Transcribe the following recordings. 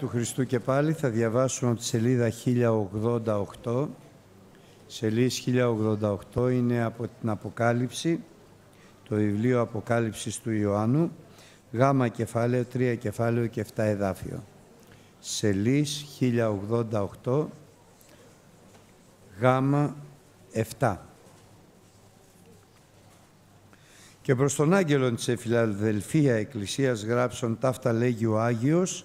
του Χριστού και πάλι θα διαβάσουμε τη σελίδα 1088. Σελίδα 1088 είναι από την Αποκάλυψη, το βιβλίο Αποκάλυψης του Ιωάννου, γάμα κεφάλαιο, τρία κεφάλαιο και 7 εδάφιο. Σελίς 1088, γάμα 7. Και προς τον άγγελο της Εφιλαδελφία Εκκλησίας γράψον ταύτα λέγει ο Άγιος,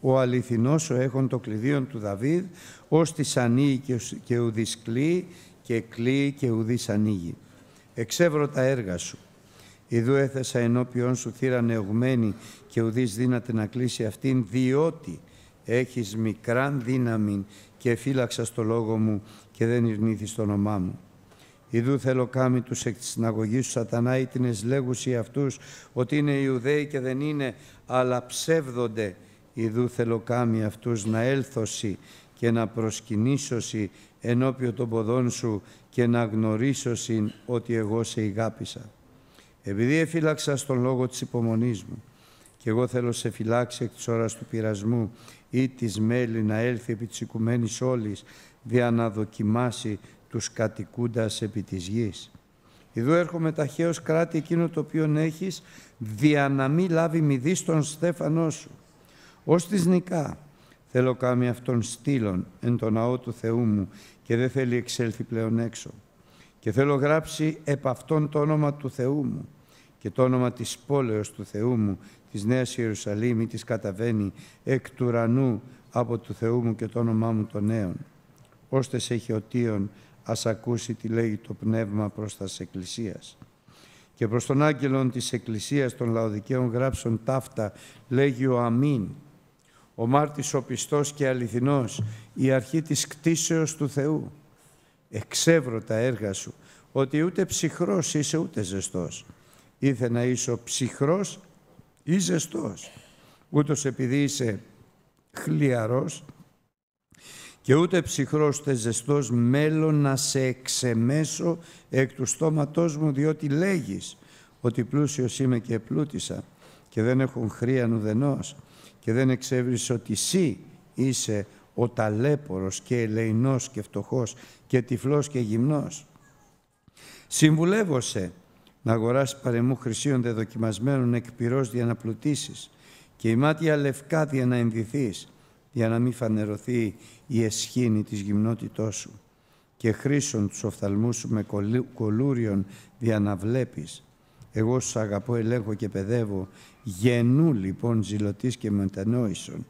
ο αληθινός ο έχων το κλειδίον του Δαβίδ, ως της ανοίγει και ουδής κλεί και κλεί και ουδής ανοίγει. Εξεύρω τα έργα σου. Ιδού έθεσα ενώπιον σου θύρα νεογμένη και ουδής δύναται να κλείσει αυτήν, διότι έχεις μικράν δύναμη και φύλαξας το λόγο μου και δεν ειρνήθη το όνομά μου. Ιδού θέλω κάμι τους εκ της συναγωγής σου σατανά ή την εσλέγουση αυτούς ότι είναι Ιουδαίοι και δεν είναι, αλλά ψεύδονται ιδού θέλω κάμι αυτούς να έλθωσι και να προσκυνήσωσι ενώπιο των ποδών σου και να γνωρίσωσιν ότι εγώ σε ηγάπησα. Επειδή εφύλαξα στον λόγο της υπομονής μου και εγώ θέλω σε φυλάξει εκ της ώρας του πειρασμού ή της μέλη να έλθει επί της οικουμένης όλης δια να δοκιμάσει τους κατοικούντας επί της γης. Ιδού έρχομαι ταχαίως κράτη εκείνο το οποίο έχεις δια να μην λάβει μηδί στον στέφανό σου ως της νικά. Θέλω κάμει αυτόν στήλων εν το ναό του Θεού μου και δεν θέλει εξέλθει πλέον έξω. Και θέλω γράψει επ' αυτόν το όνομα του Θεού μου και το όνομα της πόλεως του Θεού μου, της Νέας Ιερουσαλήμ, της καταβαίνει εκ του ουρανού από του Θεού μου και το όνομά μου των νέων. Ώστε σε χιωτίον ας ακούσει τι λέγει το πνεύμα προς τας Εκκλησίας. Και προς τον άγγελον της Εκκλησίας των Λαοδικαίων γράψων ταύτα λέγει ο Αμήν, ο μάρτης ο πιστός και αληθινός, η αρχή της κτίσεως του Θεού. Εξεύρω τα έργα σου, ότι ούτε ψυχρός είσαι ούτε ζεστός. Ήθε να είσαι ψυχρός ή ζεστός. Ούτως επειδή είσαι χλιαρός και ούτε ψυχρός ούτε ζεστός μέλλον να σε εξεμέσω εκ του στόματός μου διότι λέγεις ότι πλούσιος είμαι και πλούτησα και δεν έχουν χρία ουδενός και δεν εξεύρισε ότι εσύ είσαι ο ταλέπορος και ελεηνός και φτωχός και τυφλός και γυμνός. Συμβουλεύωσε να αγοράσεις παρεμού χρυσίων δεδοκιμασμένων εκ πυρός για να πλουτίσεις και η μάτια λευκά για να ενδυθείς, για να μην φανερωθεί η εσχήνη της γυμνότητός σου και χρήσον τους οφθαλμούς σου με κολούριον δια να βλέπεις εγώ σ' αγαπώ, ελέγχω και παιδεύω. Γεννού λοιπόν ζηλωτής και μετανόησον.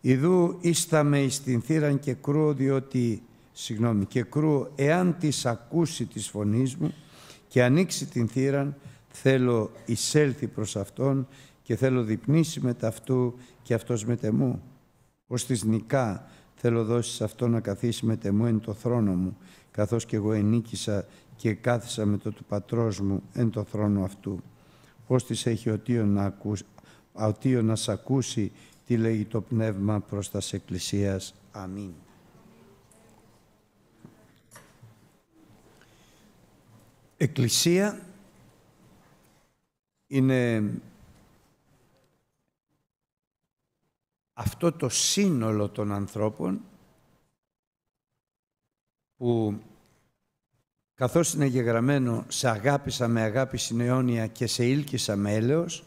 Ιδού με εις την θύραν και κρούω διότι, συγγνώμη, και κρούω εάν της ακούσει της φωνής μου και ανοίξει την θύραν, θέλω εισέλθει προς Αυτόν και θέλω διπνήσει με ταυτού και Αυτός με τεμού. Ως της νικά θέλω σε Αυτόν να καθίσει με τεμού εν το θρόνο μου, καθώς και εγώ ενίκησα και κάθισα με το του πατρός μου εν το θρόνο αυτού. Πώς της έχει οτίο να, οτίο να σ' ακούσει, τι λέγει το πνεύμα προς τας Εκκλησίας. Αμήν. Εκκλησία είναι αυτό το σύνολο των ανθρώπων που καθώς είναι γεγραμμένο «Σε αγάπησα με αγάπη συναιώνια και σε ήλκησα με έλεος»,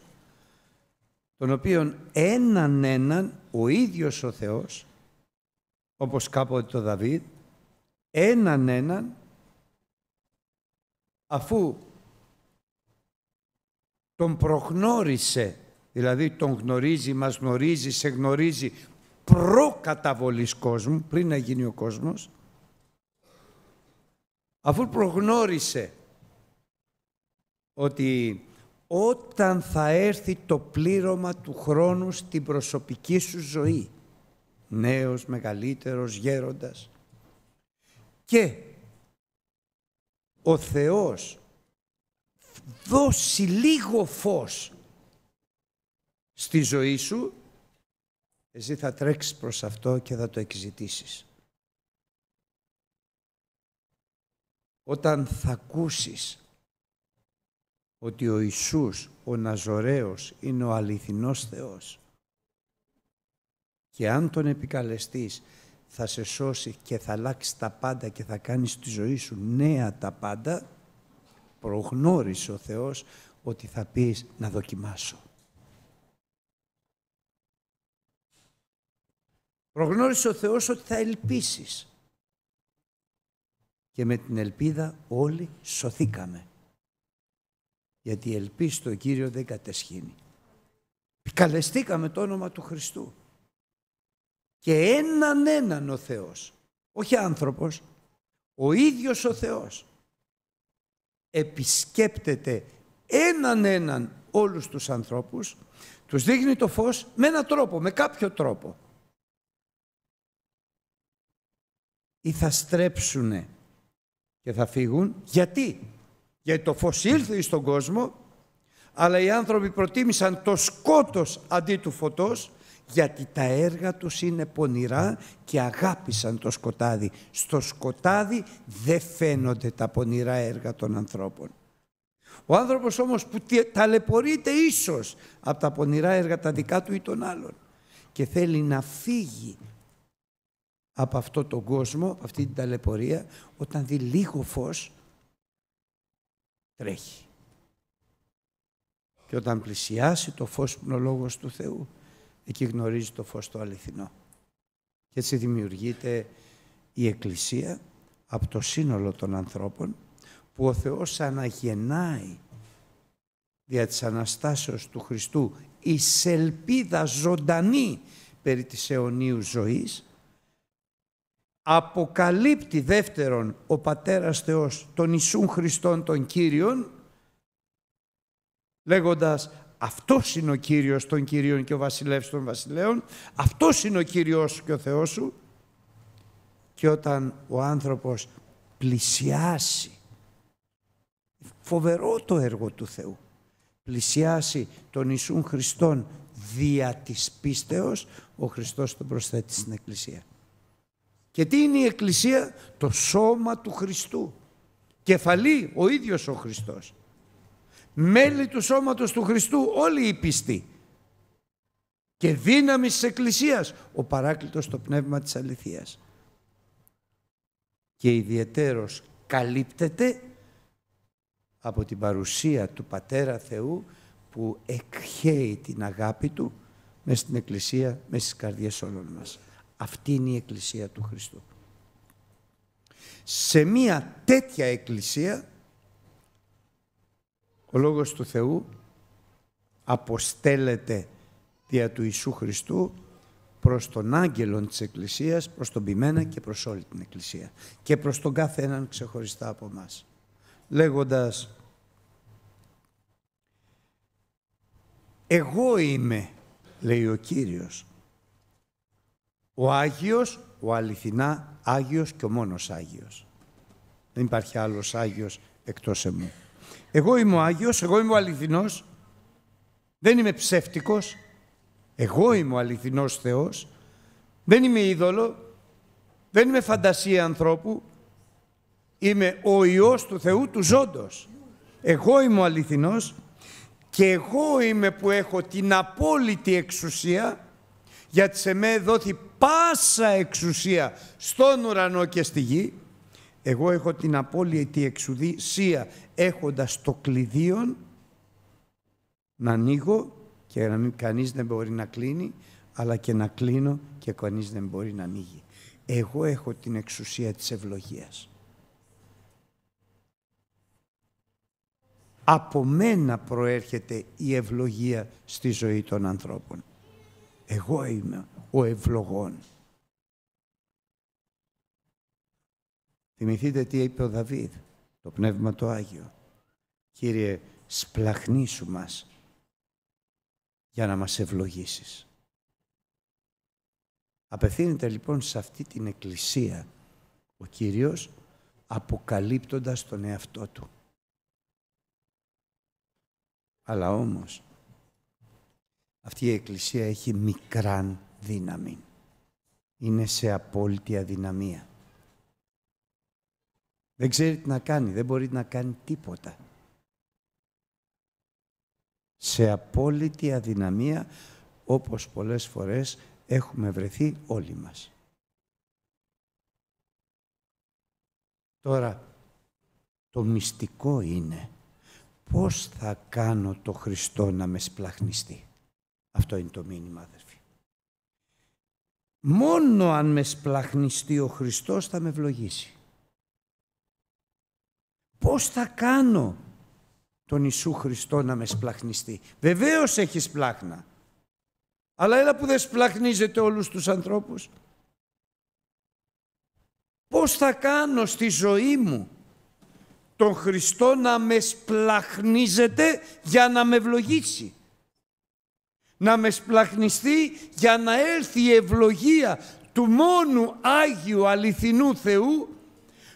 τον οποίον έναν έναν ο ίδιος ο Θεός, όπως κάποτε το Δαβίδ, έναν έναν, αφού τον προγνώρισε, δηλαδή τον γνωρίζει, μας γνωρίζει, σε γνωρίζει προκαταβολής κόσμου, πριν να γίνει ο κόσμος, αφού προγνώρισε ότι όταν θα έρθει το πλήρωμα του χρόνου στην προσωπική σου ζωή, νέος, μεγαλύτερος, γέροντας, και ο Θεός δώσει λίγο φως στη ζωή σου, εσύ θα τρέξεις προς αυτό και θα το εκζητήσεις. όταν θα ακούσεις ότι ο Ιησούς, ο Ναζωραίος, είναι ο αληθινός Θεός και αν Τον επικαλεστείς θα σε σώσει και θα αλλάξει τα πάντα και θα κάνεις τη ζωή σου νέα τα πάντα, προγνώρισε ο Θεός ότι θα πεις να δοκιμάσω. Προγνώρισε ο Θεός ότι θα ελπίσεις και με την ελπίδα όλοι σωθήκαμε. Γιατί η ελπίση Κύριο δεν κατεσχύνει. Καλεστήκαμε το όνομα του Χριστού. Και έναν έναν ο Θεός, όχι άνθρωπος, ο ίδιος ο Θεός επισκέπτεται έναν έναν όλους τους ανθρώπους, τους δείχνει το φως με έναν τρόπο, με κάποιο τρόπο. Ή θα στρέψουνε και θα φύγουν. Γιατί? Γιατί το φως ήλθε στον κόσμο, αλλά οι άνθρωποι προτίμησαν το σκότος αντί του φωτός, γιατί τα έργα τους είναι πονηρά και αγάπησαν το σκοτάδι. Στο σκοτάδι δεν φαίνονται τα πονηρά έργα των ανθρώπων. Ο άνθρωπος όμως που ταλαιπωρείται ίσως από τα πονηρά έργα τα δικά του ή των άλλων και θέλει να φύγει από αυτόν τον κόσμο, από αυτή την ταλαιπωρία, όταν δει λίγο φως, τρέχει. Και όταν πλησιάσει το φως που είναι ο Λόγος του Θεού, εκεί γνωρίζει το φως το αληθινό. Και έτσι δημιουργείται η Εκκλησία από το σύνολο των ανθρώπων που ο Θεός αναγεννάει δια της Αναστάσεως του Χριστού η ελπίδα ζωντανή περί της αιωνίου ζωής αποκαλύπτει δεύτερον ο Πατέρας Θεός τον Ιησούν Χριστόν τον Κύριον λέγοντας αυτός είναι ο Κύριος των Κυρίων και ο Βασιλεύς των Βασιλέων αυτός είναι ο Κύριος σου και ο Θεός σου και όταν ο άνθρωπος πλησιάσει φοβερό το έργο του Θεού πλησιάσει τον Ιησούν Χριστόν δια της πίστεως ο Χριστός τον προσθέτει στην Εκκλησία και τι είναι η Εκκλησία? Το σώμα του Χριστού. Κεφαλή ο ίδιος ο Χριστός. Μέλη του σώματος του Χριστού όλοι οι πιστοί. Και δύναμη της Εκκλησίας ο παράκλητος το πνεύμα της αληθείας. Και ιδιαιτέρως καλύπτεται από την παρουσία του Πατέρα Θεού που εκχέει την αγάπη Του μέσα στην Εκκλησία, μέσα στις καρδιές όλων μας. Αυτή είναι η Εκκλησία του Χριστού. Σε μία τέτοια Εκκλησία ο Λόγος του Θεού αποστέλλεται δια του Ιησού Χριστού προς τον άγγελον της Εκκλησίας, προς τον ποιμένα και προς όλη την Εκκλησία και προς τον κάθε έναν ξεχωριστά από μας. Λέγοντας «Εγώ είμαι», λέει ο Κύριος, ο Άγιος, ο αληθινά Άγιος και ο μόνος Άγιος. Δεν υπάρχει άλλος Άγιος εκτός εμού. Εγώ είμαι ο Άγιος, εγώ είμαι ο αληθινός, δεν είμαι ψεύτικος, εγώ είμαι ο αληθινός Θεός, δεν είμαι είδωλο, δεν είμαι φαντασία ανθρώπου, είμαι ο Υιός του Θεού του ζώντος. Εγώ είμαι ο αληθινός και εγώ είμαι που έχω την απόλυτη εξουσία γιατί σε μέ δόθη πάσα εξουσία στον ουρανό και στη γη, εγώ έχω την απόλυτη εξουσία έχοντας το κλειδίον να ανοίγω και να μην, κανείς δεν μπορεί να κλείνει, αλλά και να κλείνω και κανείς δεν μπορεί να ανοίγει. Εγώ έχω την εξουσία της ευλογίας. Από μένα προέρχεται η ευλογία στη ζωή των ανθρώπων. Εγώ είμαι ο ευλογών. Θυμηθείτε τι είπε ο Δαβίδ, το Πνεύμα το Άγιο. Κύριε, σπλαχνίσου μας για να μας ευλογήσεις. Απευθύνεται λοιπόν σε αυτή την εκκλησία ο Κύριος αποκαλύπτοντας τον εαυτό του. Αλλά όμως αυτή η Εκκλησία έχει μικράν δύναμη. Είναι σε απόλυτη αδυναμία. Δεν ξέρει τι να κάνει, δεν μπορεί να κάνει τίποτα. Σε απόλυτη αδυναμία, όπως πολλές φορές έχουμε βρεθεί όλοι μας. Τώρα, το μυστικό είναι πώς θα κάνω το Χριστό να με σπλαχνιστεί. Αυτό είναι το μήνυμα, αδερφοί. Μόνο αν με σπλαχνιστεί ο Χριστός θα με ευλογήσει. Πώς θα κάνω τον Ιησού Χριστό να με σπλαχνιστεί. Βεβαίως έχει σπλάχνα. Αλλά έλα που δεν σπλαχνίζεται όλους τους ανθρώπους. Πώς θα κάνω στη ζωή μου τον Χριστό να με σπλαχνίζεται για να με ευλογήσει να με σπλαχνιστεί για να έρθει η ευλογία του μόνου Άγιου αληθινού Θεού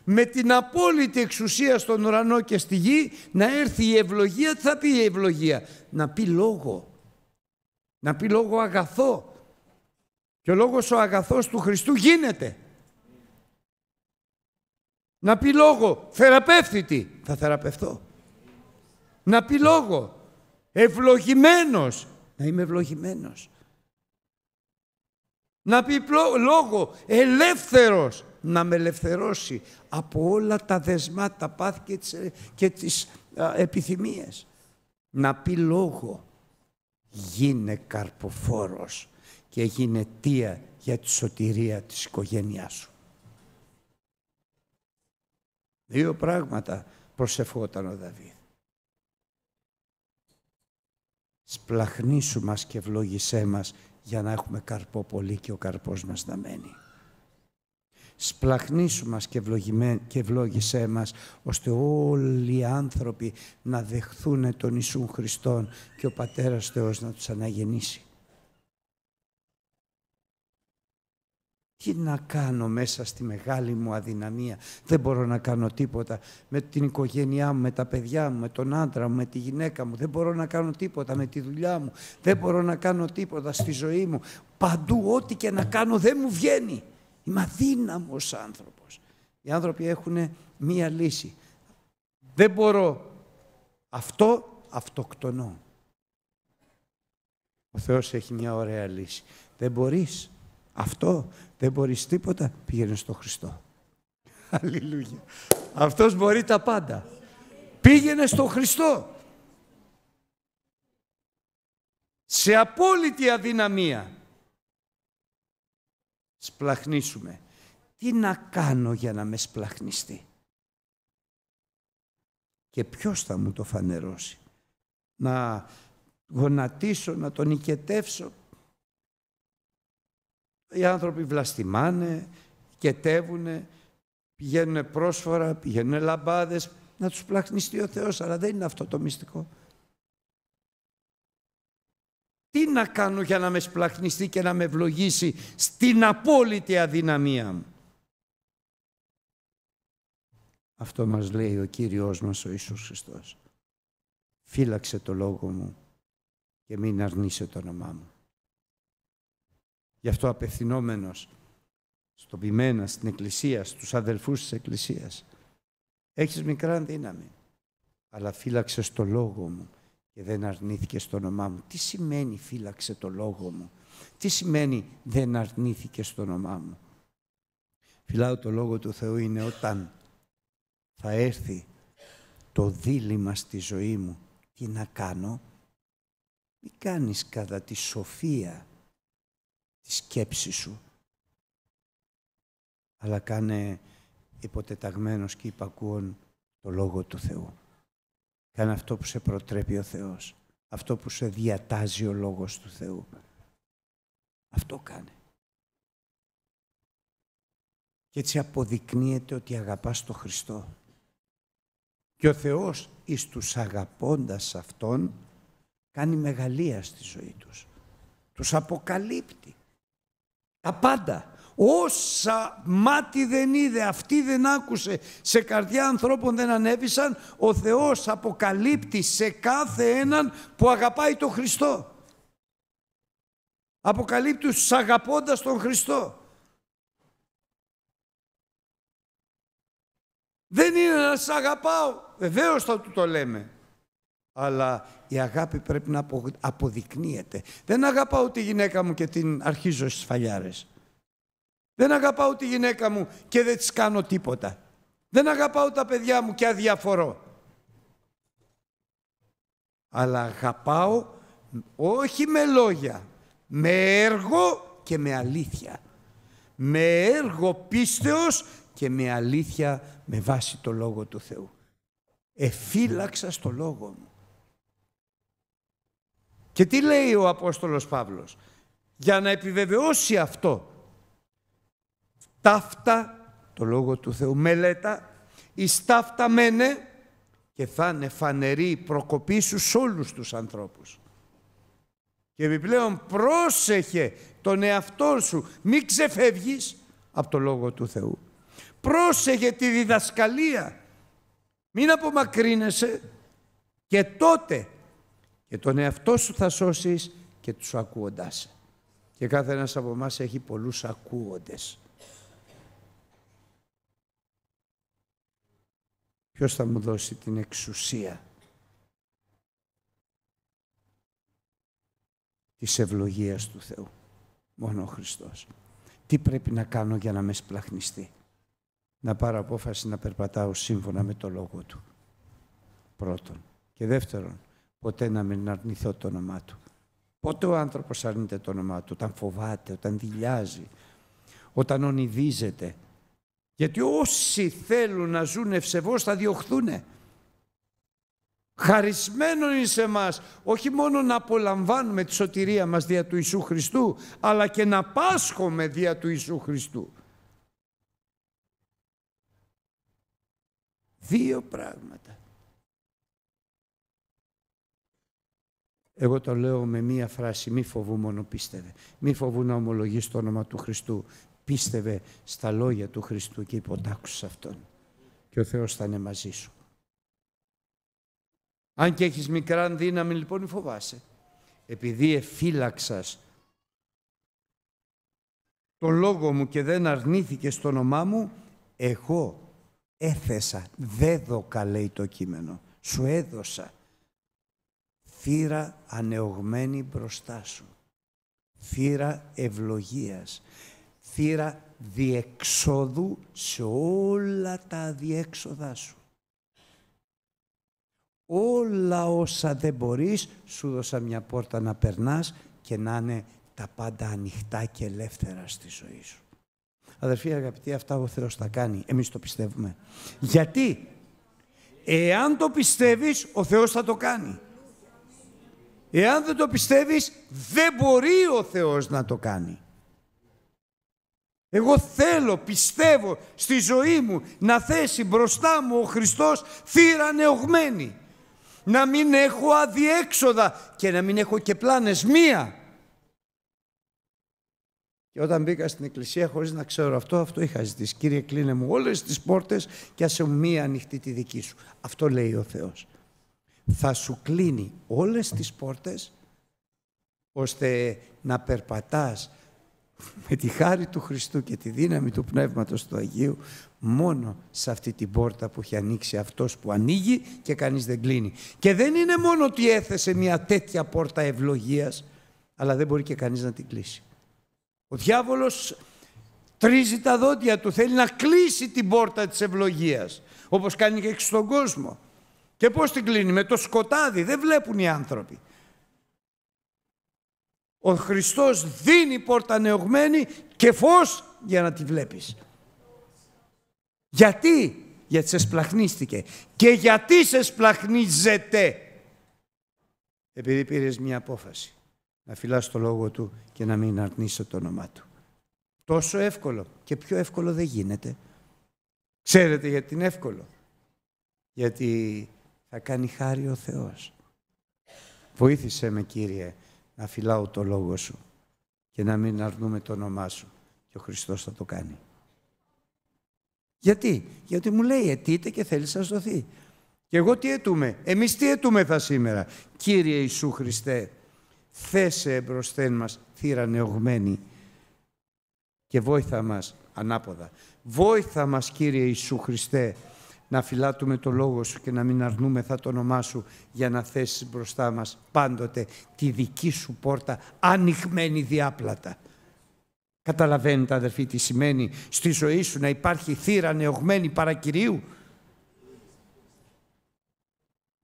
με την απόλυτη εξουσία στον ουρανό και στη γη να έρθει η ευλογία, τι θα πει η ευλογία, να πει λόγο, να πει λόγο αγαθό και ο λόγος ο αγαθός του Χριστού γίνεται. Να πει λόγο, θεραπεύθητη, θα θεραπευτώ. Να πει λόγο, ευλογημένος, να είμαι ευλογημένος. Να πει λόγο ελεύθερος, να με ελευθερώσει από όλα τα δεσμά, τα πάθη και τις, επιθυμίες. Να πει λόγο, γίνε καρποφόρος και γίνε τία για τη σωτηρία της οικογένειάς σου. Δύο πράγματα προσευχόταν ο Δαβίδ. Σπλαχνίσου μας και ευλόγησέ μας για να έχουμε καρπό πολύ και ο καρπός μας να μένει. Σπλαχνίσου μας και, και ευλόγησέ μας, ώστε όλοι οι άνθρωποι να δεχθούν τον Ιησού Χριστόν και ο Πατέρας Θεός να τους αναγεννήσει. Τι να κάνω μέσα στη μεγάλη μου αδυναμία. Δεν μπορώ να κάνω τίποτα. Με την οικογένειά μου, με τα παιδιά μου, με τον άντρα μου, με τη γυναίκα μου. Δεν μπορώ να κάνω τίποτα. Με τη δουλειά μου. Δεν μπορώ να κάνω τίποτα στη ζωή μου. Παντού ό,τι και να κάνω δεν μου βγαίνει. Είμαι αδύναμος άνθρωπος. Οι άνθρωποι έχουν μία λύση. Δεν μπορώ. Αυτό αυτοκτονώ. Ο Θεός έχει μια ωραία λύση. Δεν μπορείς αυτό δεν μπορείς τίποτα, πήγαινε στον Χριστό. Αλληλούια. Αυτός μπορεί τα πάντα. Πήγαινε στον Χριστό. Σε απόλυτη αδυναμία. Σπλαχνίσουμε. Τι να κάνω για να με σπλαχνιστεί. Και ποιος θα μου το φανερώσει. Να γονατίσω, να τον οικετεύσω. Οι άνθρωποι βλαστημάνε, κετεύουνε, πηγαίνουν πρόσφορα, πηγαίνουν λαμπάδες, να τους πλαχνιστεί ο Θεός, αλλά δεν είναι αυτό το μυστικό. Τι να κάνω για να με σπλαχνιστεί και να με ευλογήσει στην απόλυτη αδυναμία μου. Αυτό μας λέει ο Κύριος μας ο Ιησούς Χριστός. Φύλαξε το λόγο μου και μην αρνείσαι το όνομά μου. Γι' αυτό απευθυνόμενος στον ποιμένα, στην Εκκλησία, στους αδελφούς της Εκκλησίας. Έχεις μικρά δύναμη, αλλά φύλαξε το λόγο μου και δεν αρνήθηκε στο όνομά μου. Τι σημαίνει φύλαξε το λόγο μου. Τι σημαίνει δεν αρνήθηκε στο όνομά μου. Φυλάω το λόγο του Θεού είναι όταν θα έρθει το δίλημα στη ζωή μου. Τι να κάνω. μη κάνεις κατά τη σοφία τη σκέψη σου. Αλλά κάνε υποτεταγμένος και υπακούον το Λόγο του Θεού. Κάνε αυτό που σε προτρέπει ο Θεός. Αυτό που σε διατάζει ο Λόγος του Θεού. Αυτό κάνε. Και έτσι αποδεικνύεται ότι αγαπάς τον Χριστό. Και ο Θεός εις τους αγαπώντας Αυτόν κάνει μεγαλία στη ζωή τους. Τους αποκαλύπτει. Τα πάντα. Όσα μάτι δεν είδε, αυτή δεν άκουσε, σε καρδιά ανθρώπων δεν ανέβησαν, ο Θεός αποκαλύπτει σε κάθε έναν που αγαπάει τον Χριστό. Αποκαλύπτει τους αγαπώντας τον Χριστό. Δεν είναι να σε αγαπάω. Βεβαίως θα του το λέμε αλλά η αγάπη πρέπει να αποδεικνύεται. Δεν αγαπάω τη γυναίκα μου και την αρχίζω στις φαλιάρες. Δεν αγαπάω τη γυναίκα μου και δεν της κάνω τίποτα. Δεν αγαπάω τα παιδιά μου και αδιαφορώ. Αλλά αγαπάω όχι με λόγια, με έργο και με αλήθεια. Με έργο πίστεως και με αλήθεια με βάση το Λόγο του Θεού. Εφύλαξα στο Λόγο μου. Και τι λέει ο Απόστολος Παύλος. Για να επιβεβαιώσει αυτό. Ταύτα, το Λόγο του Θεού, μελέτα, εις ταύτα μένε και θα είναι φανερή προκοπή σου όλους τους ανθρώπους. Και επιπλέον πρόσεχε τον εαυτό σου, μην ξεφεύγεις από το Λόγο του Θεού. Πρόσεχε τη διδασκαλία, μην απομακρύνεσαι και τότε και τον εαυτό σου θα σώσεις και τους ακούοντάς. Και κάθε ένας από εμάς έχει πολλούς ακούοντες. Ποιος θα μου δώσει την εξουσία της ευλογίας του Θεού. Μόνο ο Χριστός. Τι πρέπει να κάνω για να με σπλαχνιστεί. Να πάρω απόφαση να περπατάω σύμφωνα με το λόγο Του. Πρώτον. Και δεύτερον, ποτέ να μην αρνηθώ το όνομά του. Πότε ο άνθρωπος αρνείται το όνομά του, όταν φοβάται, όταν δηλιάζει, όταν ονειδίζεται. Γιατί όσοι θέλουν να ζουν ευσεβώς θα διωχθούνε. Χαρισμένο είναι σε μας, όχι μόνο να απολαμβάνουμε τη σωτηρία μας δια του Ιησού Χριστού, αλλά και να πάσχομαι δια του Ιησού Χριστού. Δύο πράγματα. Εγώ το λέω με μία φράση, μη φοβού μόνο πίστευε. Μη φοβού να ομολογείς το όνομα του Χριστού. Πίστευε στα λόγια του Χριστού και υποτάξου αυτόν. Και ο Θεός θα είναι μαζί σου. Αν και έχεις μικρά δύναμη, λοιπόν, φοβάσαι. Επειδή εφύλαξας το λόγο μου και δεν αρνήθηκες το όνομά μου, εγώ έθεσα, δέδοκα λέει το κείμενο, σου έδωσα θύρα ανεωγμένη μπροστά σου, θύρα ευλογίας, θύρα διεξόδου σε όλα τα διέξοδά σου. Όλα όσα δεν μπορείς, σου δώσα μια πόρτα να περνάς και να είναι τα πάντα ανοιχτά και ελεύθερα στη ζωή σου. Αδερφοί αγαπητοί, αυτά ο Θεός θα κάνει. Εμείς το πιστεύουμε. Γιατί, εάν το πιστεύεις, ο Θεός θα το κάνει. Εάν δεν το πιστεύεις, δεν μπορεί ο Θεός να το κάνει. Εγώ θέλω, πιστεύω στη ζωή μου να θέσει μπροστά μου ο Χριστός θύρα νεογμένη. Να μην έχω αδιέξοδα και να μην έχω και πλάνες μία. Και όταν μπήκα στην εκκλησία χωρίς να ξέρω αυτό, αυτό είχα ζητήσει. Κύριε κλείνε μου όλες τις πόρτες και άσε μία ανοιχτή τη δική σου. Αυτό λέει ο Θεός θα σου κλείνει όλες τις πόρτες ώστε να περπατάς με τη χάρη του Χριστού και τη δύναμη του Πνεύματος του Αγίου μόνο σε αυτή την πόρτα που έχει ανοίξει αυτός που ανοίγει και κανείς δεν κλείνει. Και δεν είναι μόνο ότι έθεσε μια τέτοια πόρτα ευλογίας αλλά δεν μπορεί και κανείς να την κλείσει. Ο διάβολος τρίζει τα δόντια του, θέλει να κλείσει την πόρτα της ευλογίας όπως κάνει και στον κόσμο. Και πώς την κλείνει, με το σκοτάδι, δεν βλέπουν οι άνθρωποι. Ο Χριστός δίνει πόρτα νεογμένη και φως για να τη βλέπεις. Γιατί, γιατί σε σπλαχνίστηκε. Και γιατί σε σπλαχνίζεται. Επειδή πήρες μια απόφαση. Να φυλάς το λόγο του και να μην αρνείσαι το όνομά του. Τόσο εύκολο και πιο εύκολο δεν γίνεται. Ξέρετε γιατί είναι εύκολο. Γιατί θα κάνει χάρη ο Θεός. Βοήθησέ με Κύριε να φυλάω το λόγο Σου και να μην αρνούμε το όνομά Σου και ο Χριστός θα το κάνει. Γιατί, γιατί μου λέει ετείτε και θέλεις να σας δοθεί. Και εγώ τι αιτούμε, εμείς τι αιτούμε θα σήμερα. Κύριε Ιησού Χριστέ, θέσε μπροστά μας θύρα νεογμένη και βόηθα μας ανάποδα. Βόηθα μας Κύριε Ιησού Χριστέ να φυλάτουμε το λόγο σου και να μην αρνούμεθα το όνομά σου για να θέσεις μπροστά μας πάντοτε τη δική σου πόρτα ανοιχμένη διάπλατα. Καταλαβαίνετε αδερφοί τι σημαίνει στη ζωή σου να υπάρχει θύρα νεογμένη παρακυρίου.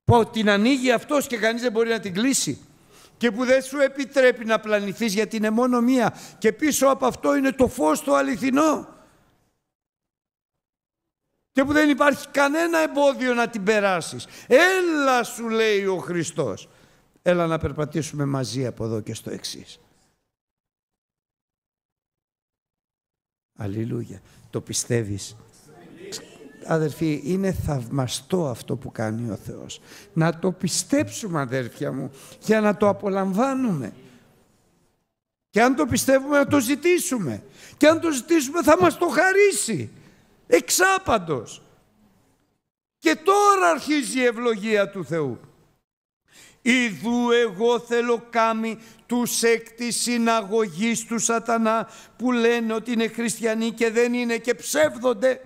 Που την ανοίγει αυτός και κανείς δεν μπορεί να την κλείσει. Και που δεν σου επιτρέπει να πλανηθείς γιατί είναι μόνο μία. Και πίσω από αυτό είναι το φως το αληθινό και που δεν υπάρχει κανένα εμπόδιο να την περάσεις. Έλα σου λέει ο Χριστός. Έλα να περπατήσουμε μαζί από εδώ και στο εξής. Αλληλούια. Το πιστεύεις. Αδερφοί, είναι θαυμαστό αυτό που κάνει ο Θεός. Να το πιστέψουμε αδέρφια μου για να το απολαμβάνουμε. Και αν το πιστεύουμε να το ζητήσουμε. Και αν το ζητήσουμε θα μας το χαρίσει. Εξάπαντος. Και τώρα αρχίζει η ευλογία του Θεού. Ιδού εγώ θέλω κάμι τους εκ της συναγωγής του σατανά που λένε ότι είναι χριστιανοί και δεν είναι και ψεύδονται.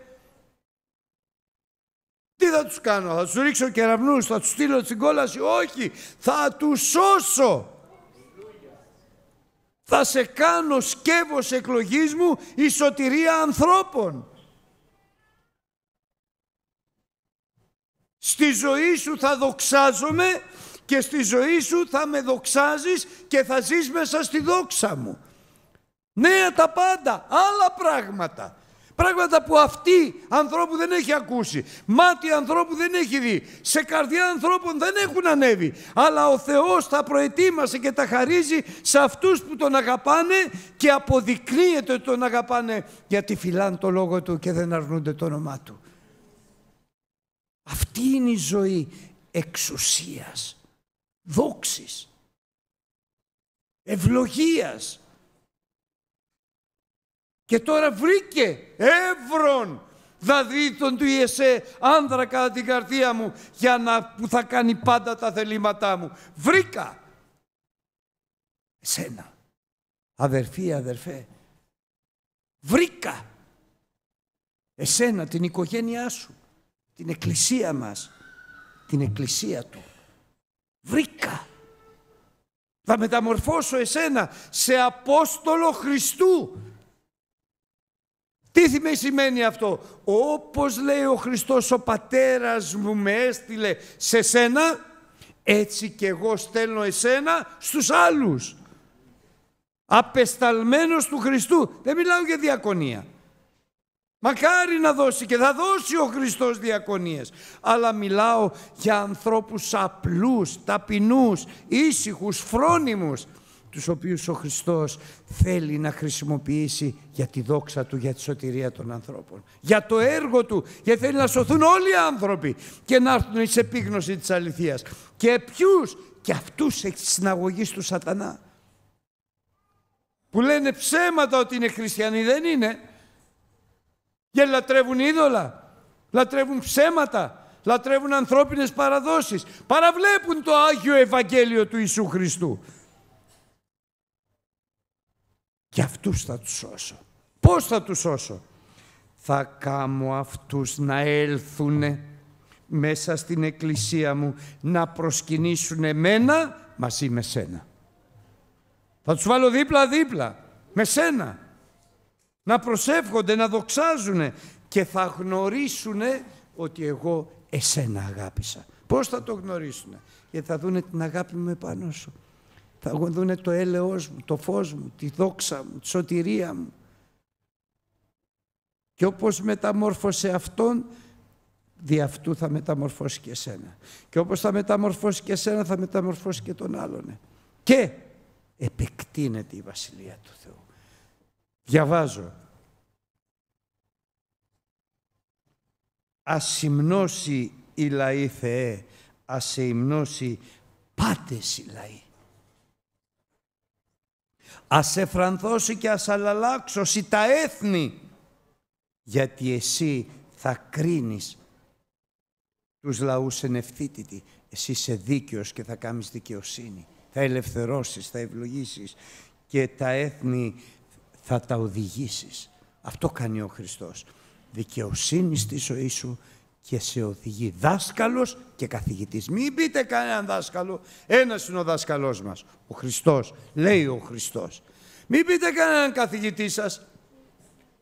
Τι θα τους κάνω, θα τους ρίξω κεραυνούς, θα τους στείλω στην κόλαση. Όχι, θα τους σώσω. Θα σε κάνω σκεύος εκλογής μου η σωτηρία ανθρώπων. Στη ζωή σου θα δοξάζομαι και στη ζωή σου θα με δοξάζεις και θα ζεις μέσα στη δόξα μου. Νέα τα πάντα, άλλα πράγματα. Πράγματα που αυτή ανθρώπου δεν έχει ακούσει, μάτι ανθρώπου δεν έχει δει, σε καρδιά ανθρώπων δεν έχουν ανέβει. Αλλά ο Θεός τα προετοίμασε και τα χαρίζει σε αυτούς που τον αγαπάνε και αποδεικνύεται ότι τον αγαπάνε γιατί φυλάνε το λόγο του και δεν αρνούνται το όνομά του. Αυτή είναι η ζωή εξουσίας, δόξης, ευλογίας. Και τώρα βρήκε εύρον δαδίτων του Ιεσέ άνδρα κατά την καρδία μου για να, που θα κάνει πάντα τα θελήματά μου. Βρήκα εσένα. Αδερφή, αδερφέ, βρήκα εσένα την οικογένειά σου την εκκλησία μας, την εκκλησία του. Βρήκα. Θα μεταμορφώσω εσένα σε Απόστολο Χριστού. Τι σημαίνει αυτό. Όπως λέει ο Χριστός ο Πατέρας μου με έστειλε σε σένα, έτσι και εγώ στέλνω εσένα στους άλλους. Απεσταλμένος του Χριστού. Δεν μιλάω για διακονία. Μακάρι να δώσει και θα δώσει ο Χριστός διακονίες. Αλλά μιλάω για ανθρώπους απλούς, ταπεινούς, ήσυχους, φρόνιμους, τους οποίους ο Χριστός θέλει να χρησιμοποιήσει για τη δόξα Του, για τη σωτηρία των ανθρώπων. Για το έργο Του, γιατί θέλει να σωθούν όλοι οι άνθρωποι και να έρθουν σε επίγνωση της αληθείας. Και ποιους, και αυτούς έχει συναγωγής του σατανά. Που λένε ψέματα ότι είναι χριστιανοί, δεν είναι γιατί λατρεύουν είδωλα, λατρεύουν ψέματα, λατρεύουν ανθρώπινες παραδόσεις. Παραβλέπουν το Άγιο Ευαγγέλιο του Ιησού Χριστού. Και αυτούς θα τους σώσω. Πώς θα τους σώσω. Θα κάνω αυτούς να έλθουν μέσα στην εκκλησία μου να προσκυνήσουν εμένα μαζί με σένα. Θα τους βάλω δίπλα-δίπλα με σένα να προσεύχονται, να δοξάζουν και θα γνωρίσουν ότι εγώ εσένα αγάπησα. Πώς θα το γνωρίσουν, γιατί θα δούνε την αγάπη μου επάνω σου. Θα δουν το έλεος μου, το φως μου, τη δόξα μου, τη σωτηρία μου. Και όπως μεταμόρφωσε αυτόν, δι' αυτού θα μεταμορφώσει και εσένα. Και όπως θα μεταμορφώσει και εσένα, θα μεταμορφώσει και τον άλλον. Και επεκτείνεται η Βασιλεία του Θεού. Διαβάζω. Ασυμνώσει η λαή Θεέ, ασυμνώσει πάτες η λαή. Ας και ας αλλαλάξωσει τα έθνη, γιατί εσύ θα κρίνεις τους λαούς εν ευθύτητη. Εσύ είσαι δίκαιος και θα κάνεις δικαιοσύνη. Θα ελευθερώσεις, θα ευλογήσεις και τα έθνη θα τα οδηγήσεις. Αυτό κάνει ο Χριστός. Δικαιοσύνη στη ζωή σου και σε οδηγεί δάσκαλος και καθηγητής. Μην πείτε κανέναν δάσκαλο, ένας είναι ο δάσκαλός μας, ο Χριστός, λέει ο Χριστός. Μην πείτε κανέναν καθηγητή σας,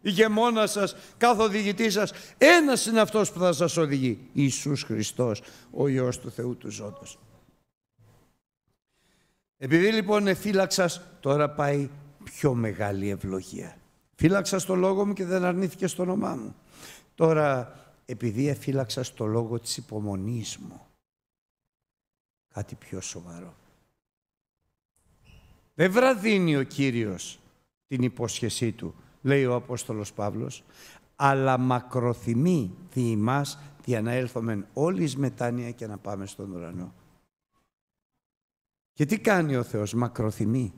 ηγεμόνα σας, Καθοδηγητή σας, ένας είναι αυτός που θα σας οδηγεί. Ιησούς Χριστός, ο Υιός του Θεού του Ζώντος. Επειδή λοιπόν εφύλαξας, τώρα πάει πιο μεγάλη ευλογία. Φύλαξα στο λόγο μου και δεν αρνήθηκε στο όνομά μου. Τώρα, επειδή εφύλαξα στο λόγο της υπομονής μου, κάτι πιο σοβαρό. Δεν βραδύνει ο Κύριος την υπόσχεσή Του, λέει ο Απόστολος Παύλος, αλλά μακροθυμεί τη να έλθουμε όλοι όλης μετάνοια και να πάμε στον ουρανό. Και τι κάνει ο Θεός, μακροθυμεί.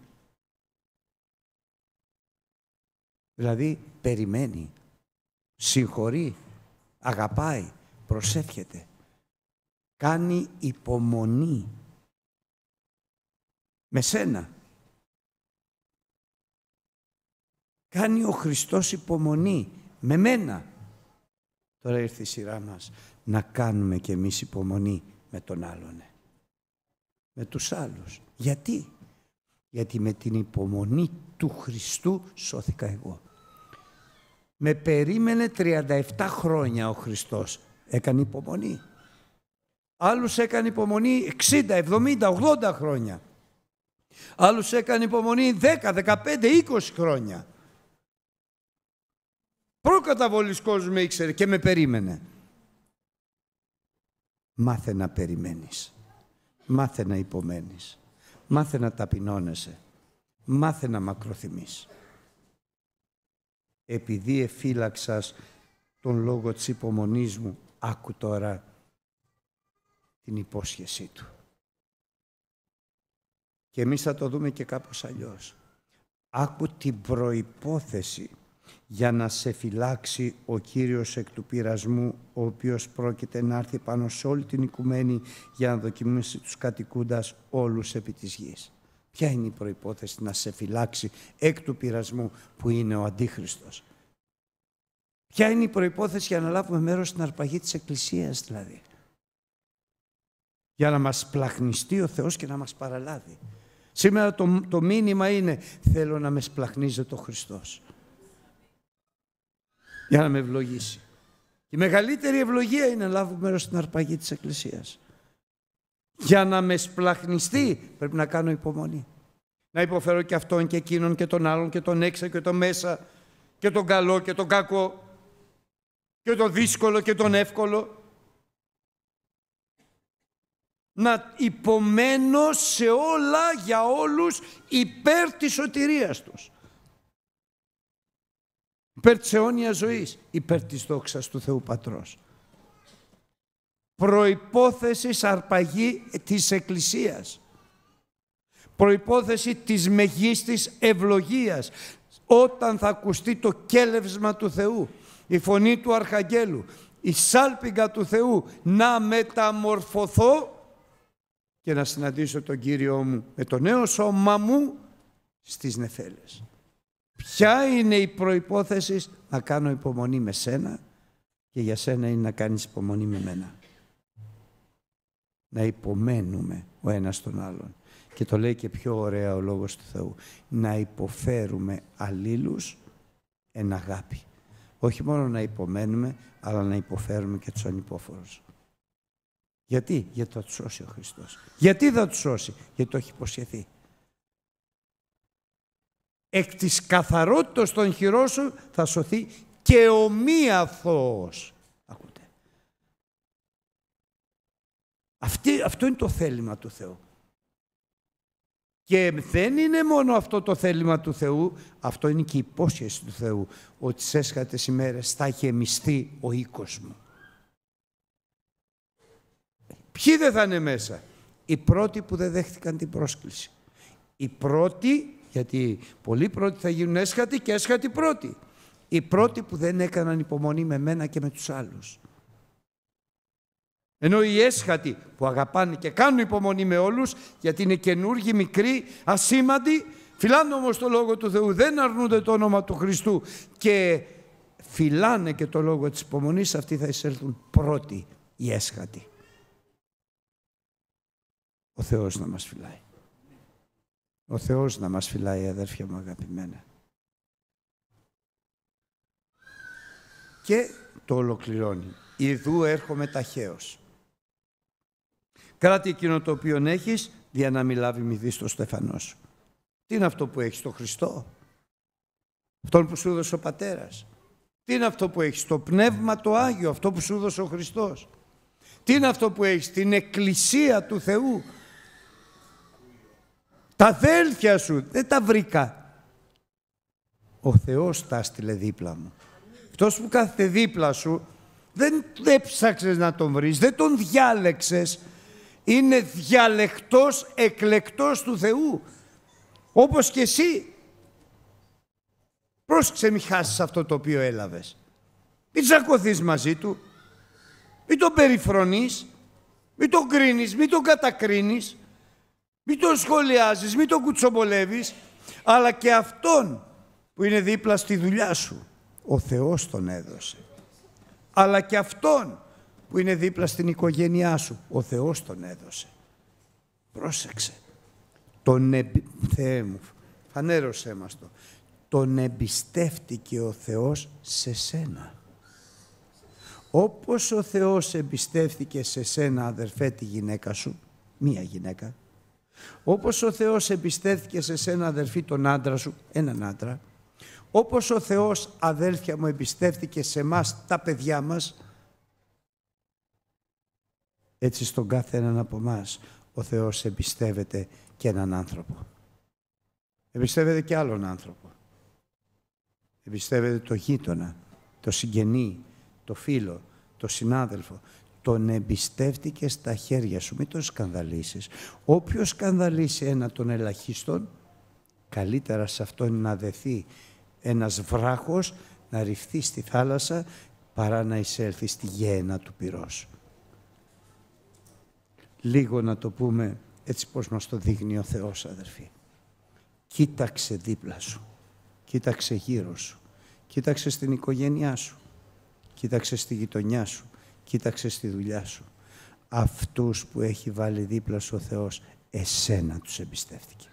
Δηλαδή περιμένει, συγχωρεί, αγαπάει, προσεύχεται. Κάνει υπομονή με σένα. Κάνει ο Χριστός υπομονή με μένα. Τώρα ήρθε η σειρά μας να κάνουμε κι εμείς υπομονή με τον άλλον. Με τους άλλους. Γιατί. Γιατί με την υπομονή του Χριστού σώθηκα εγώ. Με περίμενε 37 χρόνια ο Χριστός. Έκανε υπομονή. Άλλους έκανε υπομονή 60, 70, 80 χρόνια. Άλλους έκανε υπομονή 10, 15, 20 χρόνια. Προκαταβολής κόσμου με ήξερε και με περίμενε. Μάθε να περιμένεις. Μάθε να υπομένεις. Μάθε να ταπεινώνεσαι. Μάθε να μακροθυμείς επειδή εφύλαξας τον λόγο της υπομονής μου. Άκου τώρα την υπόσχεσή του. Και εμείς θα το δούμε και κάπως αλλιώς. Άκου την προϋπόθεση για να σε φυλάξει ο Κύριος εκ του πειρασμού, ο οποίος πρόκειται να έρθει πάνω σε όλη την οικουμένη για να δοκιμήσει τους κατοικούντας όλους επί της γης. Ποια είναι η προϋπόθεση να σε φυλάξει εκ του πειρασμού που είναι ο Αντίχριστος. Ποια είναι η προϋπόθεση για να λάβουμε μέρος στην αρπαγή της Εκκλησίας δηλαδή. Για να μας πλαχνιστεί ο Θεός και να μας παραλάβει. Σήμερα το, το μήνυμα είναι θέλω να με σπλαχνίζεται ο Χριστός. Για να με ευλογήσει. Η μεγαλύτερη ευλογία είναι να λάβουμε μέρος στην αρπαγή της Εκκλησίας για να με σπλαχνιστεί πρέπει να κάνω υπομονή. Να υποφέρω και αυτόν και εκείνον και τον άλλον και τον έξω και τον μέσα και τον καλό και τον κακό και τον δύσκολο και τον εύκολο. Να υπομένω σε όλα για όλους υπέρ της σωτηρίας τους. Υπέρ της αιώνιας ζωής, υπέρ της δόξας του Θεού Πατρός προϋπόθεση αρπαγή της Εκκλησίας. Προϋπόθεση της μεγίστης ευλογίας. Όταν θα ακουστεί το κέλευσμα του Θεού, η φωνή του Αρχαγγέλου, η σάλπιγγα του Θεού, να μεταμορφωθώ και να συναντήσω τον Κύριό μου με το νέο σώμα μου στις νεφέλες. Ποια είναι η προϋπόθεση να κάνω υπομονή με σένα και για σένα είναι να κάνεις υπομονή με μένα να υπομένουμε ο ένας τον άλλον. Και το λέει και πιο ωραία ο Λόγος του Θεού. Να υποφέρουμε αλλήλους εν αγάπη. Όχι μόνο να υπομένουμε, αλλά να υποφέρουμε και τους ανυπόφορους. Γιατί, γιατί θα τους σώσει ο Χριστός. Γιατί θα τους σώσει, γιατί το έχει υποσχεθεί. Εκ της καθαρότητας των χειρών σου θα σωθεί και ο μη αυτό είναι το θέλημα του Θεού. Και δεν είναι μόνο αυτό το θέλημα του Θεού, αυτό είναι και η υπόσχεση του Θεού, ότι σε έσχατες ημέρες θα γεμιστεί ο οίκος μου. Ποιοι δεν θα είναι μέσα. Οι πρώτοι που δεν δέχτηκαν την πρόσκληση. Οι πρώτοι, γιατί πολλοί πρώτοι θα γίνουν έσχατοι και έσχατοι πρώτοι. Οι πρώτοι που δεν έκαναν υπομονή με μένα και με τους άλλους. Ενώ οι έσχατοι που αγαπάνε και κάνουν υπομονή με όλους, γιατί είναι καινούργοι, μικροί, ασήμαντοι, φυλάνε όμως το Λόγο του Θεού, δεν αρνούνται το όνομα του Χριστού και φιλάνε και το Λόγο της υπομονής, αυτοί θα εισέλθουν πρώτοι οι έσχατοι. Ο Θεός να μας φυλάει. Ο Θεός να μας φυλάει, αδέρφια μου αγαπημένα. Και το ολοκληρώνει. Ιδού έρχομαι ταχαίως. Κράτη εκείνο το οποίο έχεις, για να μην λάβει το στο σου. Τι είναι αυτό που έχεις το Χριστό, αυτόν που σου έδωσε ο Πατέρας. Τι είναι αυτό που έχεις, το Πνεύμα το Άγιο, αυτό που σου έδωσε ο Χριστός. Τι είναι αυτό που έχεις, την Εκκλησία του Θεού. Τα αδέλφια σου, δεν τα βρήκα. Ο Θεός τα έστειλε δίπλα μου. Αυτός που κάθεται δίπλα σου, δεν έψαξες να τον βρεις, δεν τον διάλεξες, είναι διαλεκτός, εκλεκτός του Θεού, όπως και εσύ. Πρόσεξε μη χάσεις αυτό το οποίο έλαβες. Μην τσακωθείς μαζί του, μην τον περιφρονείς, μην τον κρίνεις, μην τον κατακρίνεις, μην τον σχολιάζεις, μην τον κουτσομπολεύεις, αλλά και αυτόν που είναι δίπλα στη δουλειά σου. Ο Θεός τον έδωσε. Αλλά και αυτόν που είναι δίπλα στην οικογένειά σου. Ο Θεός τον έδωσε. Πρόσεξε. Τον εμπι... μου, φανέρωσέ μας το. Τον εμπιστεύτηκε ο Θεός σε σένα. Όπως ο Θεός εμπιστεύτηκε σε σένα, αδερφέ, τη γυναίκα σου, μία γυναίκα, όπως ο Θεός εμπιστεύτηκε σε σένα, αδερφή, τον άντρα σου, έναν άντρα, όπως ο Θεός, αδέλφια μου, εμπιστεύτηκε σε μας τα παιδιά μας, έτσι στον κάθε έναν από εμάς ο Θεός εμπιστεύεται και έναν άνθρωπο. Εμπιστεύεται και άλλον άνθρωπο. Εμπιστεύεται το γείτονα, το συγγενή, το φίλο, το συνάδελφο. Τον εμπιστεύτηκε στα χέρια σου. Μην τον σκανδαλίσεις. Όποιος σκανδαλίσει ένα των ελαχίστων, καλύτερα σε αυτόν να δεθεί ένας βράχος, να ρηφθεί στη θάλασσα, παρά να εισέλθει στη γέννα του πυρός λίγο να το πούμε έτσι πως μας το δείχνει ο Θεός, αδερφοί. Κοίταξε δίπλα σου, κοίταξε γύρω σου, κοίταξε στην οικογένειά σου, κοίταξε στη γειτονιά σου, κοίταξε στη δουλειά σου. Αυτούς που έχει βάλει δίπλα σου ο Θεός, εσένα τους εμπιστεύτηκε.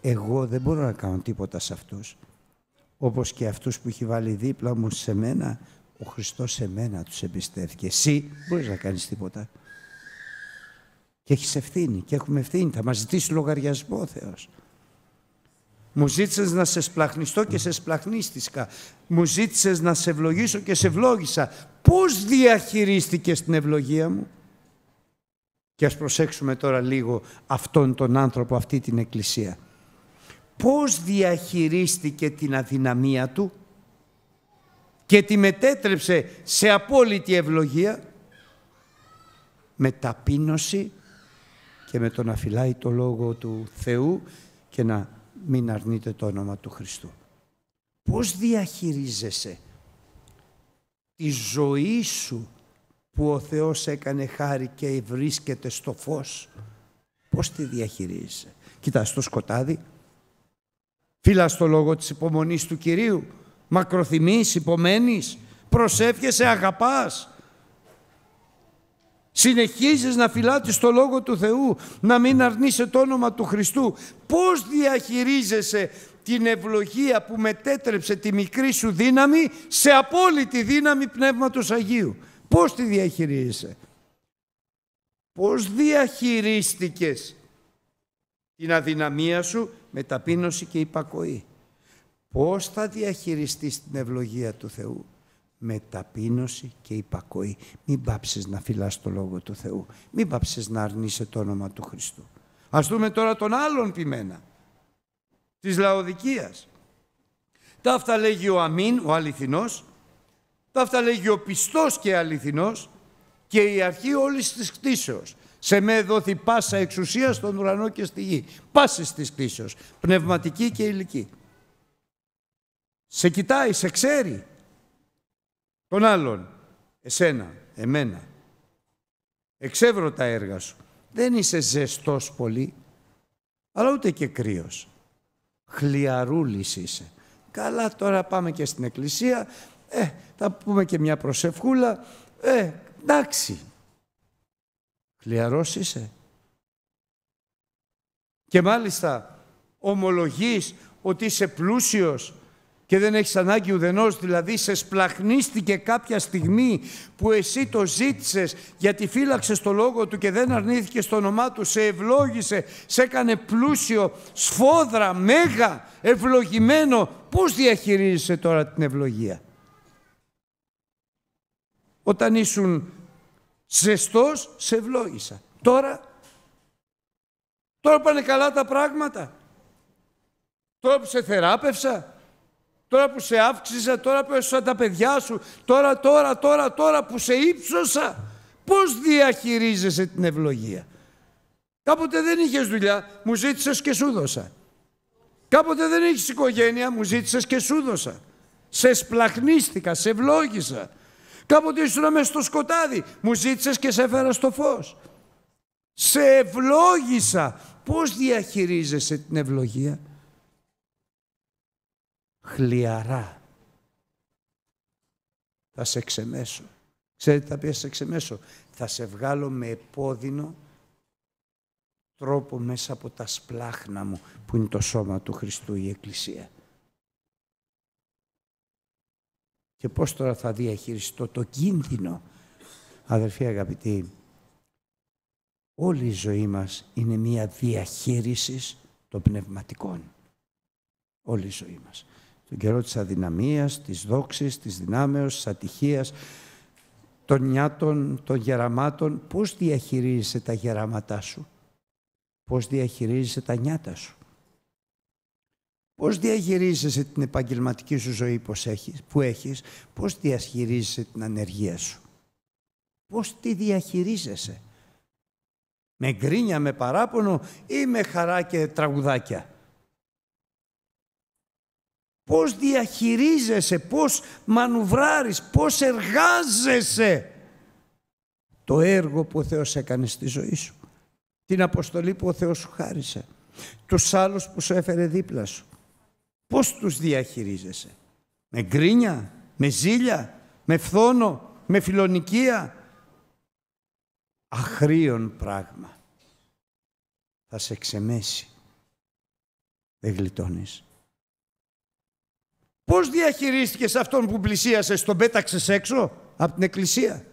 Εγώ δεν μπορώ να κάνω τίποτα σε αυτούς, όπως και αυτούς που έχει βάλει δίπλα μου σε μένα, ο Χριστός σε μένα τους εμπιστεύτηκε. Εσύ μπορείς να κάνεις τίποτα. Και έχεις ευθύνη και έχουμε ευθύνη. Θα μας ζητήσει λογαριασμό ο Θεός. Μου ζήτησες να σε σπλαχνιστώ και σε σπλαχνίστησκα Μου ζήτησες να σε ευλογήσω και σε ευλόγησα. Πώς διαχειρίστηκες την ευλογία μου. Και ας προσέξουμε τώρα λίγο αυτόν τον άνθρωπο, αυτή την εκκλησία. Πώς διαχειρίστηκε την αδυναμία του και τη μετέτρεψε σε απόλυτη ευλογία με ταπείνωση και με το να φυλάει το Λόγο του Θεού και να μην αρνείται το όνομα του Χριστού. Πώς διαχειρίζεσαι τη ζωή σου που ο Θεός έκανε χάρη και βρίσκεται στο φως. Πώς τη διαχειρίζεσαι. Κοιτάς το σκοτάδι. Φύλα το λόγο της υπομονής του Κυρίου. Μακροθυμείς, υπομένεις. Προσεύχεσαι, αγαπάς. Συνεχίζεις να φυλάτεις το Λόγο του Θεού, να μην αρνείσαι το όνομα του Χριστού. Πώς διαχειρίζεσαι την ευλογία που μετέτρεψε τη μικρή σου δύναμη σε απόλυτη δύναμη Πνεύματος Αγίου. Πώς τη διαχειρίζεσαι. Πώς διαχειρίστηκες την αδυναμία σου με ταπείνωση και υπακοή. Πώς θα διαχειριστείς την ευλογία του Θεού με ταπείνωση και υπακοή. Μην πάψεις να φυλάς το Λόγο του Θεού. Μην πάψεις να αρνείσαι το όνομα του Χριστού. Ας δούμε τώρα τον άλλον ποιμένα, της Λαοδικίας. Τα αυτά λέγει ο Αμήν, ο αληθινός, τα αυτά λέγει ο πιστός και αληθινός και η αρχή όλης της κτήσεως. Σε με δόθη πάσα εξουσία στον ουρανό και στη γη. Πάσης της κτήσεως, πνευματική και υλική Σε κοιτάει, σε ξέρει, τον άλλον, εσένα, εμένα. Εξεύρω τα έργα σου. Δεν είσαι ζεστός πολύ, αλλά ούτε και κρύος. Χλιαρούλης είσαι. Καλά, τώρα πάμε και στην εκκλησία, ε, θα πούμε και μια προσευχούλα, ε, εντάξει. Χλιαρός είσαι. Και μάλιστα ομολογείς ότι είσαι πλούσιος και δεν έχεις ανάγκη ουδενός, δηλαδή σε σπλαχνίστηκε κάποια στιγμή που εσύ το ζήτησες γιατί φύλαξες το λόγο του και δεν αρνήθηκε στο όνομά του, σε ευλόγησε, σε έκανε πλούσιο, σφόδρα, μέγα, ευλογημένο. Πώς διαχειρίζεσαι τώρα την ευλογία. Όταν ήσουν ζεστός, σε ευλόγησα. Τώρα, τώρα πάνε καλά τα πράγματα. Τώρα που σε θεράπευσα, Τώρα που σε αύξησα, τώρα που έσωσα τα παιδιά σου, τώρα, τώρα, τώρα, τώρα που σε ύψωσα. Πώς διαχειρίζεσαι την ευλογία. Κάποτε δεν είχες δουλειά, μου ζήτησες και σου δώσα. Κάποτε δεν είχες οικογένεια, μου ζήτησες και σου δώσα. Σε σπλαχνίστηκα, σε ευλόγησα. Κάποτε ήσουν μέσα στο σκοτάδι, μου ζήτησες και σε έφερα στο φως. Σε ευλόγησα. Πώς διαχειρίζεσαι την ευλογία χλιαρά. Θα σε ξεμέσω. Ξέρετε τα οποία σε ξεμέσω. Θα σε βγάλω με επώδυνο τρόπο μέσα από τα σπλάχνα μου που είναι το σώμα του Χριστού η Εκκλησία. Και πώς τώρα θα διαχειριστώ το κίνδυνο. Αδερφοί αγαπητοί, όλη η ζωή μας είναι μία διαχείρισης των πνευματικών. Όλη η ζωή μας τον καιρό της αδυναμίας, της δόξης, της δυνάμεως, της ατυχίας, των νιάτων, των γεραμάτων. Πώς διαχειρίζεσαι τα γεράματά σου, πώς διαχειρίζεσαι τα νιάτα σου. Πώς διαχειρίζεσαι την επαγγελματική σου ζωή που έχεις, πώς διαχειρίζεσαι την ανεργία σου. Πώς τη διαχειρίζεσαι. Με γκρίνια, με παράπονο ή με χαρά και τραγουδάκια πώς διαχειρίζεσαι, πώς μανουβράρεις, πώς εργάζεσαι το έργο που ο Θεός έκανε στη ζωή σου, την αποστολή που ο Θεός σου χάρισε, τους άλλους που σου έφερε δίπλα σου. Πώς τους διαχειρίζεσαι, με γκρίνια, με ζήλια, με φθόνο, με φιλονικία. Αχρίον πράγμα. Θα σε ξεμέσει. Δεν γλιτώνεις. Πώς διαχειρίστηκες αυτόν που πλησίασες, τον Πέταξες έξω από την εκκλησία.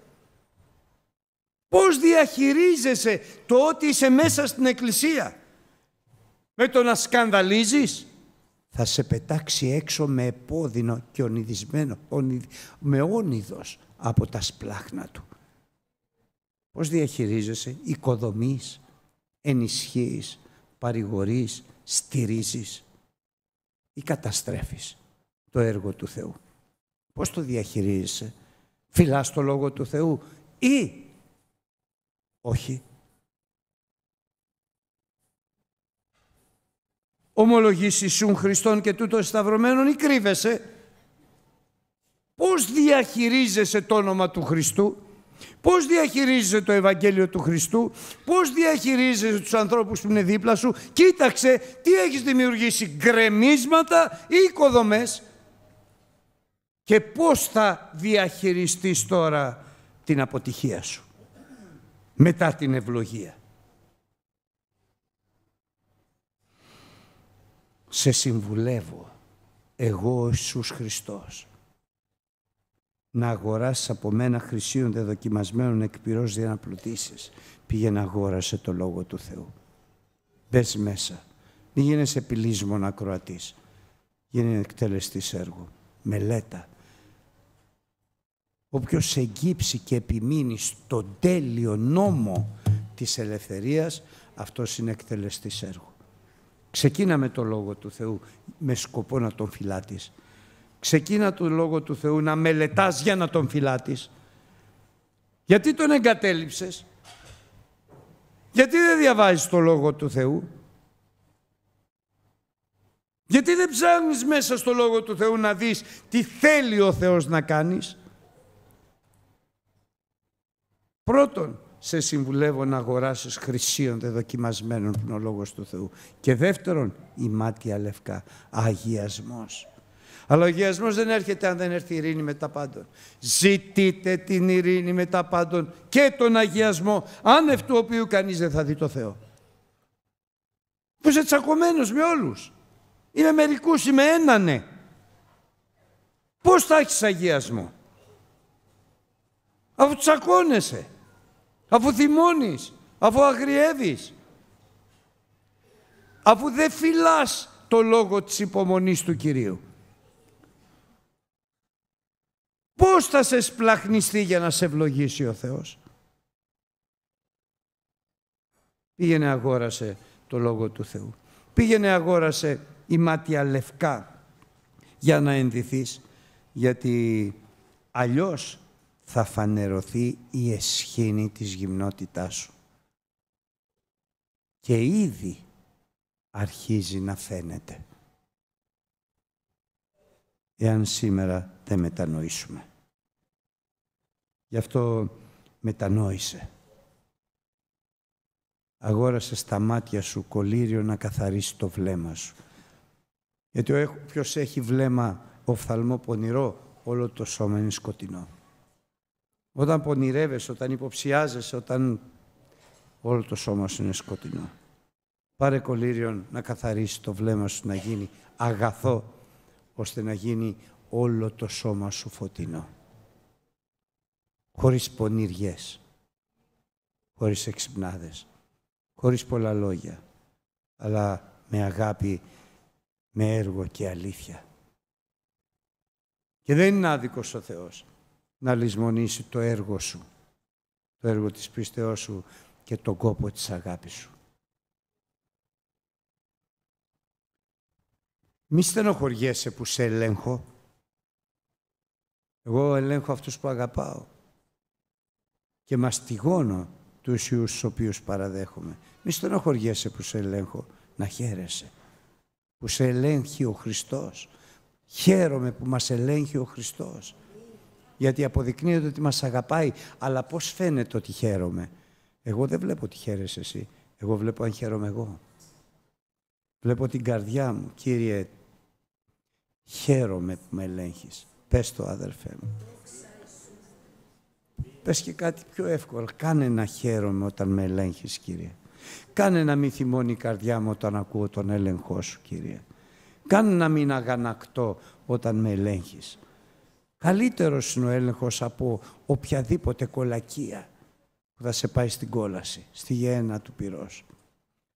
Πώς διαχειρίζεσαι το ότι είσαι μέσα στην εκκλησία. Με το να σκανδαλίζεις. Θα σε πετάξει έξω με επώδυνο και ονειδισμένο, με όνειδος από τα σπλάχνα του. Πώς διαχειρίζεσαι, οικοδομείς, ενισχύεις, παρηγορείς, στηρίζεις ή καταστρέφεις το έργο του Θεού. Πώς το διαχειρίζεσαι. Φυλάς το Λόγο του Θεού ή όχι. Ομολογήσεις Ιησούν Χριστόν και τούτο σταυρωμένον ή κρύβεσαι. Πώς διαχειρίζεσαι το όνομα του Χριστού. Πώς διαχειρίζεσαι το Ευαγγέλιο του Χριστού, πώς διαχειρίζεσαι τους ανθρώπους που είναι δίπλα σου. Κοίταξε τι έχεις δημιουργήσει, γκρεμίσματα ή οικοδομές και πώς θα διαχειριστείς τώρα την αποτυχία σου μετά την ευλογία. Σε συμβουλεύω εγώ ο Ιησούς Χριστός να αγοράσεις από μένα χρυσίων δεδοκιμασμένων εκπυρός για να πλουτίσεις. Πήγαινε αγόρασε το Λόγο του Θεού. Μπες μέσα. Μην γίνεσαι επιλύσμον ακροατής. Γίνε εκτελεστής έργου. Μελέτα Όποιος εγκύψει και επιμείνει στον τέλειο νόμο της ελευθερίας, αυτός είναι εκτελεστής έργου. Ξεκίναμε το Λόγο του Θεού με σκοπό να τον φυλάτεις. Ξεκίνα το Λόγο του Θεού να μελετάς για να τον φυλάτεις. Γιατί τον εγκατέλειψες. Γιατί δεν διαβάζεις το Λόγο του Θεού. Γιατί δεν ψάχνεις μέσα στο Λόγο του Θεού να δεις τι θέλει ο Θεός να κάνεις. Πρώτον, σε συμβουλεύω να αγοράσεις χρυσίων δεδοκιμασμένων που είναι ο του Θεού. Και δεύτερον, η μάτια λευκά, αγιασμός. Αλλά ο αγιασμός δεν έρχεται αν δεν έρθει η ειρήνη μετά πάντων. Ζητείτε την ειρήνη μετά πάντων και τον αγιασμό, άνευ του οποίου κανείς δεν θα δει το Θεό. Που είσαι τσακωμένος με όλους. Είμαι μερικούς, είμαι ένανε. Πώς θα έχεις αγιασμό. Αφού τσακώνεσαι αφού θυμώνεις, αφού αγριεύεις, αφού δεν φυλάς το λόγο της υπομονής του Κυρίου. Πώς θα σε σπλαχνιστεί για να σε ευλογήσει ο Θεός. Πήγαινε αγόρασε το Λόγο του Θεού. Πήγαινε αγόρασε η μάτια λευκά για να ενδυθείς. Γιατί αλλιώς θα φανερωθεί η εσχήνη της γυμνότητάς σου. Και ήδη αρχίζει να φαίνεται. Εάν σήμερα δεν μετανοήσουμε. Γι' αυτό μετανόησε. Αγόρασε στα μάτια σου κολύριο να καθαρίσει το βλέμμα σου. Γιατί ποιος έχει βλέμμα οφθαλμό πονηρό, όλο το σώμα είναι σκοτεινό. Όταν πονηρεύεσαι, όταν υποψιάζεσαι, όταν όλο το σώμα σου είναι σκοτεινό. Πάρε κολύριον να καθαρίσει το βλέμμα σου, να γίνει αγαθό, ώστε να γίνει όλο το σώμα σου φωτεινό. Χωρίς πονηριές, χωρίς εξυπνάδες, χωρίς πολλά λόγια, αλλά με αγάπη, με έργο και αλήθεια. Και δεν είναι άδικος ο Θεός να λησμονήσει το έργο σου, το έργο της πίστεώς σου και τον κόπο της αγάπης σου. Μη στενοχωριέσαι που σε ελέγχω. Εγώ ελέγχω αυτούς που αγαπάω και μαστιγώνω τους ιούς τους οποίους παραδέχομαι. Μη στενοχωριέσαι που σε ελέγχω, να χαίρεσαι. Που σε ελέγχει ο Χριστός. Χαίρομαι που μας ελέγχει ο Χριστός. Γιατί αποδεικνύεται ότι μας αγαπάει. Αλλά πώς φαίνεται ότι χαίρομαι. Εγώ δεν βλέπω ότι χαίρεσαι εσύ. Εγώ βλέπω αν χαίρομαι εγώ. Βλέπω την καρδιά μου. Κύριε, χαίρομαι που με ελέγχεις. Πες το, αδερφέ μου. Πες και κάτι πιο εύκολο. Κάνε να χαίρομαι όταν με ελέγχεις, Κύριε. Κάνε να μην θυμώνει η καρδιά μου όταν ακούω τον έλεγχό σου, Κύριε. Κάνε να μην αγανακτώ όταν με ελέγχεις. Καλύτερος είναι ο έλεγχος από οποιαδήποτε κολακία που θα σε πάει στην κόλαση, στη γέννα του πυρός.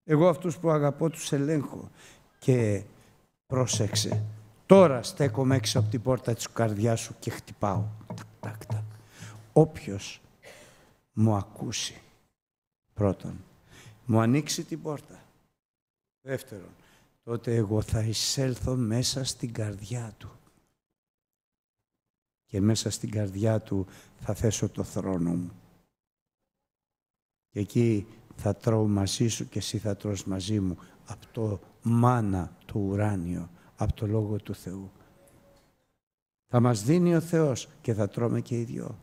Εγώ αυτούς που αγαπώ τους ελέγχω και πρόσεξε. Τώρα στέκομαι έξω από την πόρτα της καρδιάς σου και χτυπάω. Τακ, τακ, Όποιος μου ακούσει, πρώτον, μου ανοίξει την πόρτα. Δεύτερον, τότε εγώ θα εισέλθω μέσα στην καρδιά του και μέσα στην καρδιά του θα θέσω το θρόνο μου. Και εκεί θα τρώω μαζί σου και εσύ θα τρως μαζί μου από το μάνα του ουράνιο, από το Λόγο του Θεού. Θα μας δίνει ο Θεός και θα τρώμε και οι δυο.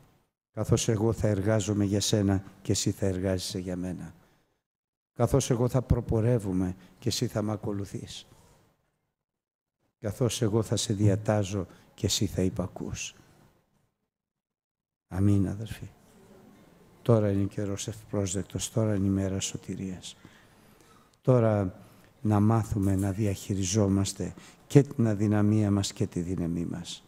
Καθώς εγώ θα εργάζομαι για σένα και εσύ θα εργάζεσαι για μένα. Καθώς εγώ θα προπορεύομαι και εσύ θα με ακολουθείς. Καθώς εγώ θα σε διατάζω και εσύ θα υπακούς. Αμήν αδερφοί. Τώρα είναι καιρός ευπρόσδεκτος, τώρα είναι η μέρα σωτηρίας. Τώρα να μάθουμε να διαχειριζόμαστε και την αδυναμία μας και τη δύναμή μας.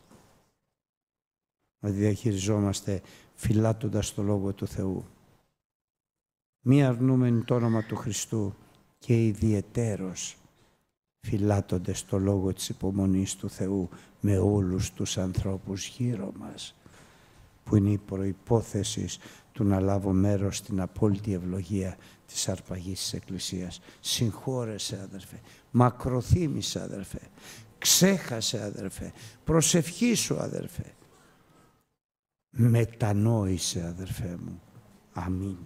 Να διαχειριζόμαστε φυλάττοντας το Λόγο του Θεού. Μη αρνούμενοι το όνομα του Χριστού και ιδιαιτέρως φυλάττοντες το Λόγο της υπομονής του Θεού με όλους τους ανθρώπους γύρω μας που είναι η προπόθεση του να λάβω μέρος στην απόλυτη ευλογία της αρπαγής της Εκκλησίας. Συγχώρεσαι, αδερφέ. Μακροθύμησε, αδερφέ. Ξέχασε, αδερφέ. Προσευχήσου, αδερφέ. Μετανόησε, αδερφέ μου. Αμήν.